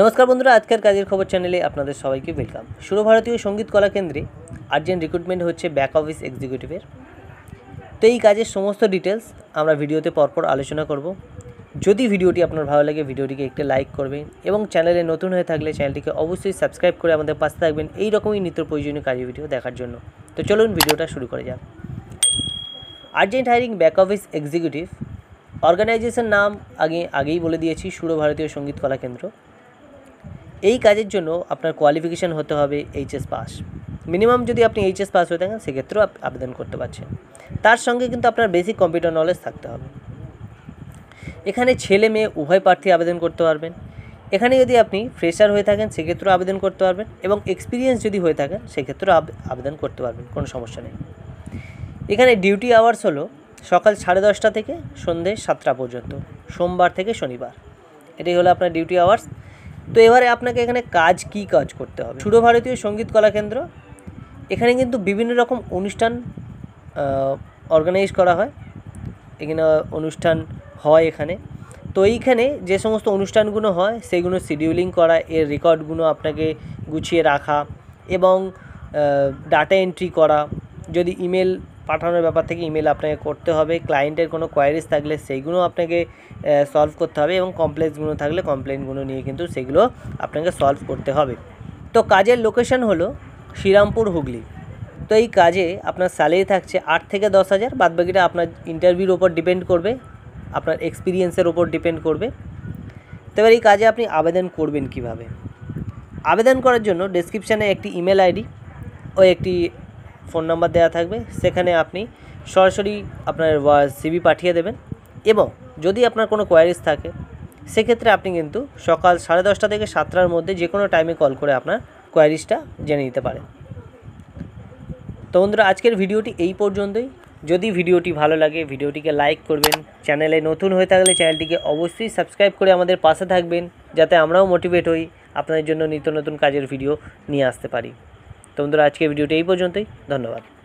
নমস্কার বন্ধুরা আজকের কাজের খবর চ্যানেলে আপনাদের সবাইকে ওয়েলকাম সুরভারতীয় সঙ্গীত কলা কেন্দ্রে আর্জেন্ট রিক্রুটমেন্ট হচ্ছে ব্যাক অফিস এক্সিকিউটিভের তো এই কাজের সমস্ত ডিটেলস আমরা ভিডিওতে পরপর আলোচনা করব যদি ভিডিওটি আপনার ভালো লাগে ভিডিওটিকে একটি লাইক করবেন এবং চ্যানেলে নতুন হয়ে থাকলে চ্যানেলটিকে অবশ্যই সাবস্ক্রাইব করে আমাদের পাশে থাকবেন এই রকমই নিত্য প্রয়োজনীয় কাজের ভিডিও দেখার জন্য তো চলুন ভিডিওটা শুরু করে যাক urgent hiring back office executive organisation নাম আগে আগেই বলে দিয়েছি সুরভারতীয় সঙ্গীত কলা কেন্দ্র এই কাজের জন্য আপনার কোয়ালিফিকেশান হতে হবে এইচএস পাস মিনিমাম যদি আপনি এইচএস পাস হয়ে থাকেন সেক্ষেত্রেও আবেদন করতে পারছেন তার সঙ্গে কিন্তু আপনার বেসিক কম্পিউটার নলেজ থাকতে হবে এখানে ছেলে মেয়ে উভয় প্রার্থী আবেদন করতে পারবেন এখানে যদি আপনি ফ্রেশার হয়ে থাকেন সেক্ষেত্রেও আবেদন করতে পারবেন এবং এক্সপিরিয়েন্স যদি হয়ে থাকেন সেক্ষেত্রেও আবেদন করতে পারবেন কোনো সমস্যা নেই এখানে ডিউটি আওয়ার্স হলো সকাল সাড়ে দশটা থেকে সন্ধে সাতটা পর্যন্ত সোমবার থেকে শনিবার এটাই হলো আপনার ডিউটি আওয়ার্স তো এবারে আপনাকে এখানে কাজ কি কাজ করতে হবে সুরভারতীয় সঙ্গীত কলাকেন্দ্র এখানে কিন্তু বিভিন্ন রকম অনুষ্ঠান অর্গানাইজ করা হয় এখানে অনুষ্ঠান হয় এখানে তো এইখানে যে সমস্ত অনুষ্ঠানগুলো হয় সেগুলো শিডিউলিং করা এর রেকর্ডগুলো আপনাকে গুছিয়ে রাখা এবং ডাটা এন্ট্রি করা যদি ইমেল পাঠানোর ব্যাপার থেকে ইমেল আপনাকে করতে হবে ক্লায়েন্টের কোনো কোয়ারিজ থাকলে সেইগুলো আপনাকে সলভ করতে হবে এবং কমপ্লেন্সগুলো থাকলে কমপ্লেনগুলো নিয়ে কিন্তু সেগুলো আপনাকে সলভ করতে হবে তো কাজের লোকেশন হলো শ্রীরামপুর হুগলি তো এই কাজে আপনার স্যালারি থাকছে আট থেকে দশ হাজার বাদবাকিটা আপনার ইন্টারভিউর ওপর ডিপেন্ড করবে আপনার এক্সপিরিয়েন্সের ওপর ডিপেন্ড করবে তো এবার এই কাজে আপনি আবেদন করবেন কিভাবে আবেদন করার জন্য ডেসক্রিপশানে একটি ইমেল আইডি ও একটি ফোন নাম্বার দেওয়া থাকবে সেখানে আপনি সরাসরি আপনার সিবি পাঠিয়ে দেবেন এবং যদি আপনার কোনো কোয়ারিজ থাকে সেক্ষেত্রে আপনি কিন্তু সকাল সাড়ে দশটা থেকে সাতটার মধ্যে যে কোনো টাইমে কল করে আপনার কোয়ারিজটা জেনে নিতে পারেন তো বন্ধুরা আজকের ভিডিওটি এই পর্যন্তই যদি ভিডিওটি ভালো লাগে ভিডিওটিকে লাইক করবেন চ্যানেলে নতুন হয়ে থাকলে চ্যানেলটিকে অবশ্যই সাবস্ক্রাইব করে আমাদের পাশে থাকবেন যাতে আমরাও মোটিভেট হই আপনাদের জন্য নিত্য নতুন কাজের ভিডিও নিয়ে আসতে পারি तो बंधुरा आज के भिडियो यही धन्यवाद